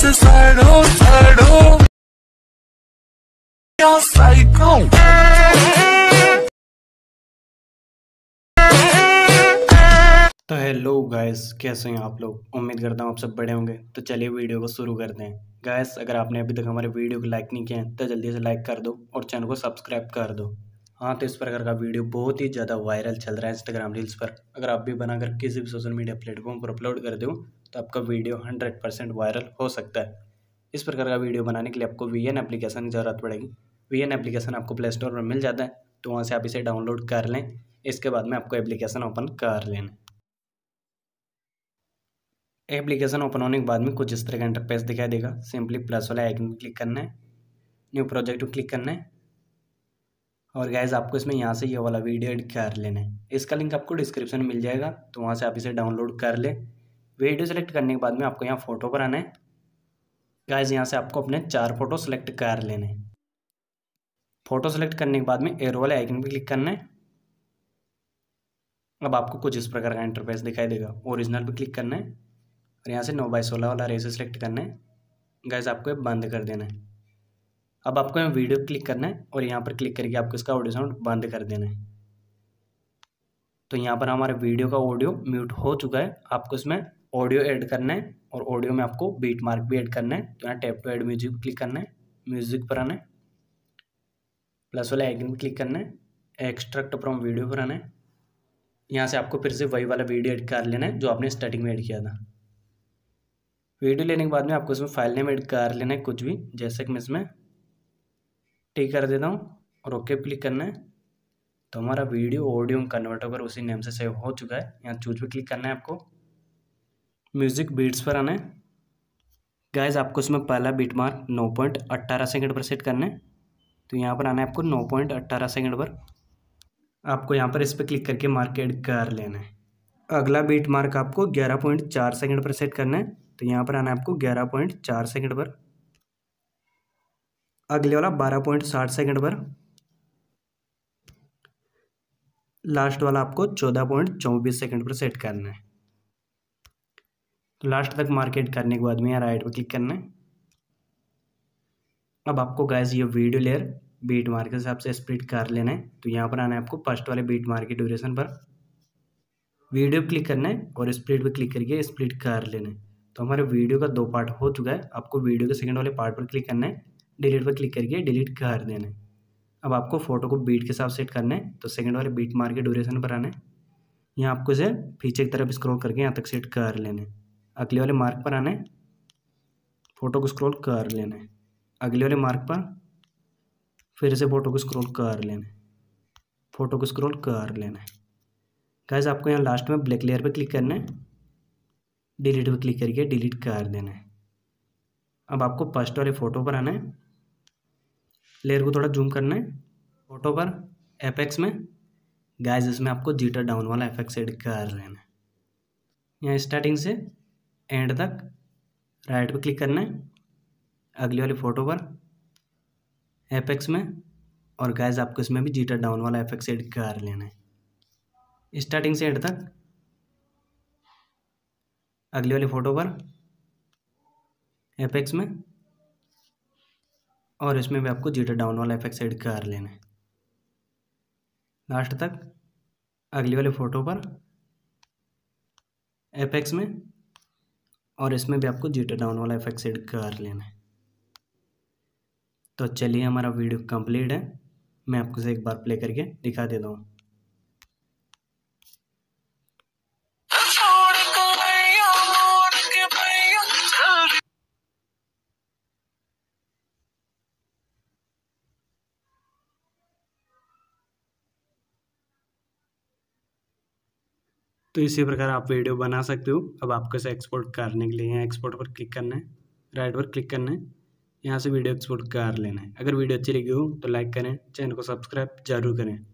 से साइड हो साइड हो क्या psycho तो हेलो गाइस कैसे हैं आप लोग उम्मीद करता हूँ आप सब बड़े होंगे तो चलिए वीडियो को शुरू करते हैं गाइस अगर आपने अभी तक हमारे वीडियो को लाइक नहीं किया है तो जल्दी से लाइक कर दो और चैनल को सब्सक्राइब कर दो हाँ तो इस प्रकार का वीडियो बहुत ही ज़्यादा वायरल चल रहा है इंस्टाग्राम रील्स पर अगर आप भी बनाकर किसी भी सोशल मीडिया प्लेटफॉर्म पर अपलोड कर दो तो आपका वीडियो हंड्रेड परसेंट वायरल हो सकता है इस प्रकार का वीडियो बनाने के लिए आपको वी एन एप्लीकेशन की ज़रूरत पड़ेगी वी एन एप्लीकेशन आपको प्ले स्टोर में मिल जाता है तो वहाँ से आप इसे डाउनलोड कर लें इसके बाद में आपको एप्लीकेशन ओपन कर लेना एप्लीकेशन ओपन होने के बाद में कुछ इस तरह का इंटरफेस दिखाई देगा सिंपली प्लस वाला आइकन में क्लिक करना है न्यू प्रोजेक्ट क्लिक करना है और गैज़ आपको इसमें यहाँ से ये यह वाला वीडियो एडिट कर लेना है इसका लिंक आपको डिस्क्रिप्शन में मिल जाएगा तो वहाँ से आप इसे डाउनलोड कर लें वीडियो सेलेक्ट करने के बाद में आपको यहाँ फ़ोटो पर आना है गाइज यहाँ से आपको अपने चार फोटो सेलेक्ट कर लेने फ़ोटो सेलेक्ट करने के बाद में एरो वाले आइकन पर क्लिक करना है अब आपको कुछ इस प्रकार का इंटरफेस दिखाई देगा ओरिजिनल पर क्लिक करना है और यहाँ से नौ बाई सोलह वाला रेस सेलेक्ट करना है गाइज आपको बंद कर देना है अब आपको यहाँ वीडियो क्लिक करना है और यहाँ पर क्लिक करके आपको इसका ऑडियो साउंड बंद कर देना है तो यहाँ पर हमारे वीडियो का ऑडियो म्यूट हो चुका है आपको इसमें ऑडियो ऐड करना है और ऑडियो में आपको बीट मार्क भी ऐड करना है तो यहाँ tap to add music click करना है म्यूजिक पर आना है प्लस वाला आइकन पर क्लिक करना है एक्सट्रैक्ट फ्रॉम वीडियो पर आना है यहाँ से आपको फिर से वही वाला वीडियो एड कर लेना है जो आपने स्टार्टिंग में एड किया था वीडियो लेने के बाद में आपको इसमें फाइल नेम एड कर लेना है कुछ भी जैसे कि मैं इसमें टिक कर देता हूँ और ओके क्लिक करना है तो हमारा वीडियो ऑडियो कन्वर्ट होकर उसी नेम से सेव हो चुका है यहाँ चूज पर क्लिक करना है आपको म्यूज़िक बीट्स पर आना है गाइज आपको इसमें पहला बीट मार्क नौ पॉइंट अट्ठारह सेकेंड पर सेट करना है तो यहाँ पर आना है आपको नौ पॉइंट अट्ठारह सेकेंड पर आपको यहाँ पर इस पर क्लिक करके मार्क एड कर लेना है अगला बीट मार्क आपको ग्यारह पॉइंट चार सेकेंड पर सेट करना है तो यहाँ पर आना है आपको ग्यारह पॉइंट चार सेकेंड पर अगले वाला बारह पॉइंट साठ सेकेंड पर लास्ट वाला आपको चौदह पॉइंट चौबीस सेकेंड पर सेट करना है तो लास्ट तक मार्केट करने के बाद में यहाँ राइट पर क्लिक करना है अब आपको गैस ये वीडियो लेयर बीट मार्केट से आपसे स्प्लिट कर लेना है तो यहाँ पर आना है आपको फर्स्ट वाले बीट मार्केट ड्यूरेशन पर वीडियो क्लिक करना है और स्प्रिट पर क्लिक करके स्प्लिट कर लेना है तो हमारे वीडियो का दो पार्ट हो चुका है आपको वीडियो के सेकंड वाले पार्ट पर क्लिक करना है डिलीट पर क्लिक करके डिलीट कर देना है अब आपको फ़ोटो को बीट के साथ सेट करना है तो सेकंड वाले बीट मार के ड्यूरेशन पर आना है यहाँ आपको इसे पीछे की तरफ स्क्रॉल करके यहाँ तक सेट कर लेना है अगले वाले मार्क पर आना है फ़ोटो को स्क्रॉल कर लेना है अगले वाले मार्क पर फिर से फ़ोटो को स्क्रॉल कर लेना है फ़ोटो को स्क्रॉल कर लेना है गैस आपको यहाँ लास्ट में ब्लैक लेयर पर क्लिक करना है डिलीट पर क्लिक करके डिलीट कर देना है अब आपको फर्स्ट वाले फ़ोटो पर आना है लेयर को थोड़ा जूम करना है फ़ोटो पर एपेक्स में गैस इसमें आपको जीटा डाउन वाला एफेक्ट एड कर लेना है यहाँ स्टार्टिंग से एंड तक राइट पे क्लिक करना है अगली वाली फ़ोटो पर एपेक्स में और गैज आपको इसमें भी जीटा डाउन वाला एफेक्ट एड कर लेना है स्टार्टिंग से एंड तक अगली वाली फ़ोटो पर एपेक्स में और इसमें भी आपको जीटा डाउन वाला इफेक्ट एड कर लेना है लास्ट तक अगली वाली फ़ोटो पर एपेक्स में और इसमें भी आपको जीटर डाउन वाला इफेक्ट सेट कर लेना है तो चलिए हमारा वीडियो कंप्लीट है मैं आपको से एक बार प्ले करके दिखा देता हूँ तो इसी प्रकार आप वीडियो बना सकते हो अब आपको इसे एक्सपोर्ट करने के लिए यहाँ एक्सपोर्ट पर क्लिक करना है राइट पर क्लिक करना है यहाँ से वीडियो एक्सपोर्ट कर लेना है अगर वीडियो अच्छी लगी हो तो लाइक करें चैनल को सब्सक्राइब जरूर करें